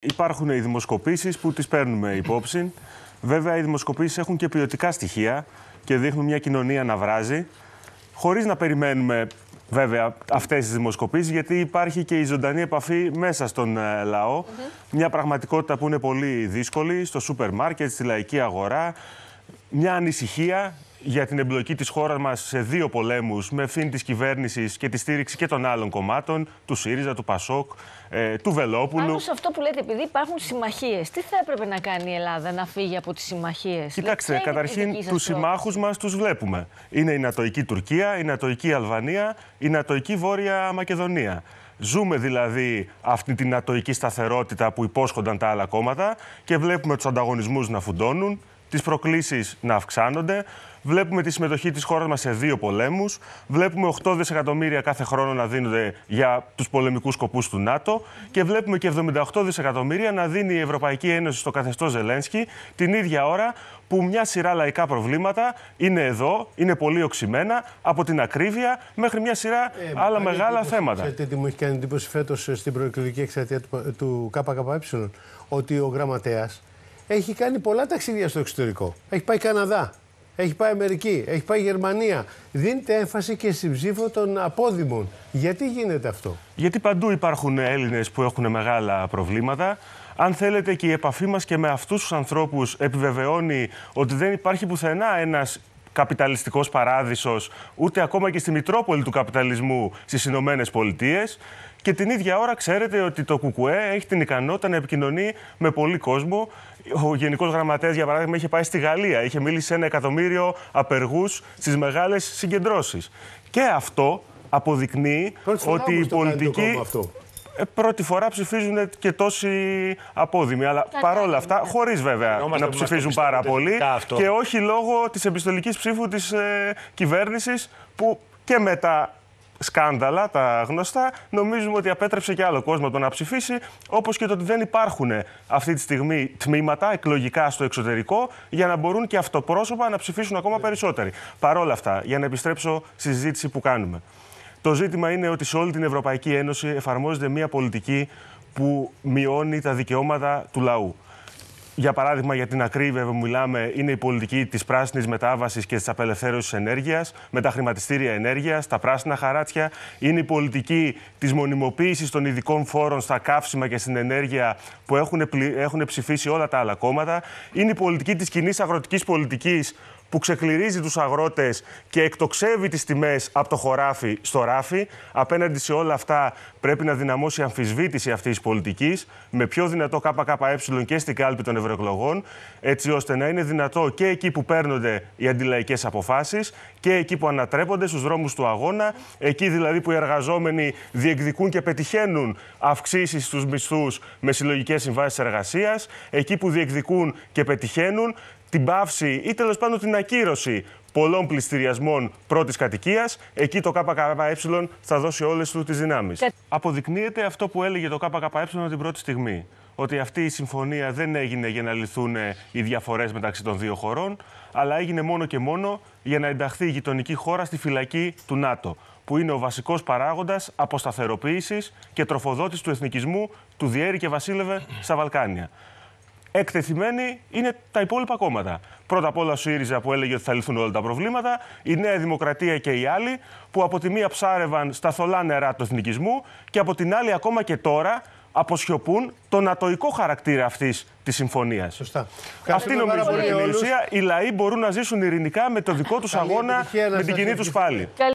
Υπάρχουν οι δημοσκοπήσεις που τις παίρνουμε υπόψη. Βέβαια, οι δημοσκοπήσεις έχουν και ποιοτικά στοιχεία και δείχνουν μια κοινωνία να βράζει. Χωρίς να περιμένουμε βέβαια αυτές τις δημοσκοπήσεις, γιατί υπάρχει και η ζωντανή επαφή μέσα στον ε, λαό. Μια πραγματικότητα που είναι πολύ δύσκολη στο σούπερ μάρκετ, στη λαϊκή αγορά. Μια ανησυχία για την εμπλοκή της χώρας μας σε δύο πολέμους με ευθύνη της κυβέρνησης και τη στήριξη και των άλλων κομμάτων, του ΣΥΡΙΖΑ, του ΠΑΣΟΚ, ε, του Βελόπουλου. Πάνω σε αυτό που λέτε, επειδή υπάρχουν συμμαχίες, τι θα έπρεπε να κάνει η Ελλάδα να φύγει από τις συμμαχίες. Κοιτάξτε, καταρχήν του συμμάχους μας τους βλέπουμε. Είναι η Νατοϊκή Τουρκία, η Νατοϊκή Αλβανία, η Νατοϊκή Βόρεια Μακεδονία. Ζούμε δηλαδή αυτή την νατοϊκή σταθερότητα που υπόσχονταν τα άλλα κόμματα και βλέπουμε τους ανταγωνισμούς να φουντώνουν τις προκλήσεις να αυξάνονται. Βλέπουμε τη συμμετοχή της χώρας μας σε δύο πολέμους, Βλέπουμε 8 δισεκατομμύρια κάθε χρόνο να δίνονται για τους πολεμικούς σκοπούς του ΝΑΤΟ. Και βλέπουμε και 78 δισεκατομμύρια να δίνει η Ευρωπαϊκή Ένωση στο καθεστώς Ζελένσκι την ίδια ώρα που μια σειρά λαϊκά προβλήματα είναι εδώ, είναι πολύ οξυμένα, από την ακρίβεια μέχρι μια σειρά ε, άλλα μεγάλα θέματα. Ξέρετε τι μου έχει κάνει εντύπωση φέτος ε, στην προεκλογική εξαρτία του, του ΚΚΕ, ότι ο γραμματέας έχει κάνει πολλά ταξίδια στο εξωτερικό. Έχει πάει Καναδά, έχει πάει Αμερική, έχει πάει Γερμανία. Δίνεται έμφαση και στην ψήφο των απόδημων. Γιατί γίνεται αυτό. Γιατί παντού υπάρχουν Έλληνες που έχουν μεγάλα προβλήματα. Αν θέλετε και η επαφή μας και με αυτούς τους ανθρώπους επιβεβαιώνει ότι δεν υπάρχει πουθενά ένας καπιταλιστικός παράδεισος, ούτε ακόμα και στη Μητρόπολη του καπιταλισμού στις Ηνωμένες Πολιτείες. Και την ίδια ώρα ξέρετε ότι το ΚΚΕ έχει την ικανότητα να επικοινωνεί με πολύ κόσμο. Ο Γενικός Γραμματέας, για παράδειγμα, είχε πάει στη Γαλλία, είχε μιλήσει σε ένα εκατομμύριο απεργούς στις μεγάλες συγκεντρώσεις. Και αυτό αποδεικνύει ότι η πολιτική. Ε, πρώτη φορά ψηφίζουν και τόσοι απόδημοι. Αλλά Κατά παρόλα αυτά, χωρίς βέβαια να ψηφίζουν πάρα πολύ και όχι λόγω της επιστολικής ψήφου της ε, κυβέρνησης που και με τα σκάνδαλα, τα γνωστά, νομίζουμε ότι απέτρεψε και άλλο κόσμο το να ψηφίσει, όπως και το ότι δεν υπάρχουν αυτή τη στιγμή τμήματα εκλογικά στο εξωτερικό για να μπορούν και αυτοπρόσωπα να ψηφίσουν ακόμα ναι. περισσότεροι. Παρόλα αυτά, για να επιστρέψω στη συζήτηση που κάνουμε. Το ζήτημα είναι ότι σε όλη την Ευρωπαϊκή Ένωση εφαρμόζεται μια πολιτική που μειώνει τα δικαιώματα του λαού. Για παράδειγμα, για την ακρίβεια που μιλάμε, είναι η πολιτική της πράσινης μετάβασης και της απελευθέρωσης ενέργειας, με τα χρηματιστήρια ενέργειας, τα πράσινα χαράτσια. Είναι η πολιτική της μονιμοποίησης των ειδικών φόρων στα καύσιμα και στην ενέργεια που έχουν, έχουν ψηφίσει όλα τα άλλα κόμματα. Είναι η πολιτική της κοινής αγροτικής πολιτικής που ξεκληρίζει τους αγρότες και εκτοξεύει τις τιμές από το χωράφι στο ράφι. Απέναντι σε όλα αυτά, πρέπει να δυναμώσει η αμφισβήτηση αυτής της πολιτικής με πιο δυνατό ΚΚΕ και στην κάλπη των ευρωεκλογών, έτσι ώστε να είναι δυνατό και εκεί που παίρνονται οι αντιλαϊκές αποφάσεις και εκεί που ανατρέπονται στους δρόμους του αγώνα, εκεί δηλαδή που οι εργαζόμενοι διεκδικούν και πετυχαίνουν αυξήσεις στους μισθούς με συλλογικές συμβάσεις εργασίας, εκεί που διεκδικούν και πετυχαίνουν την πάυση ή τέλος πάντων την ακύρωση πολλών πληστηριασμών πρώτης κατοικίας. Εκεί το ΚΚΕ θα δώσει όλες του τις δυνάμεις. Αποδεικνύεται αυτό που έλεγε το ΚΚΕ την πρώτη στιγμή. Ότι αυτή η συμφωνία δεν έγινε για να λυθούν ε, οι διαφορές μεταξύ των δύο χωρών, αλλά έγινε μόνο και μόνο για να ενταχθεί η γειτονική χώρα στη φυλακή του ΝΑΤΟ, που είναι ο βασικός παράγοντας αποσταθεροποίησης και τροφοδότης του εθνικισμού του διέρη και βασίλευε στα Βαλκάνια εκτεθειμένοι είναι τα υπόλοιπα κόμματα. Πρώτα απ' όλα ο ΣΥΡΙΖΑ που έλεγε ότι θα λυθούν όλα τα προβλήματα, η Νέα Δημοκρατία και οι άλλοι που από τη μία ψάρευαν στα θολά νερά του εθνικισμού και από την άλλη ακόμα και τώρα αποσιωπούν τον ατοϊκό χαρακτήρα αυτής της συμφωνίας. Αυτή νομίζω είναι η ουσία. Οι λαοί μπορούν να ζήσουν ειρηνικά με το δικό τους αγώνα, με την κοινή τους πάλι.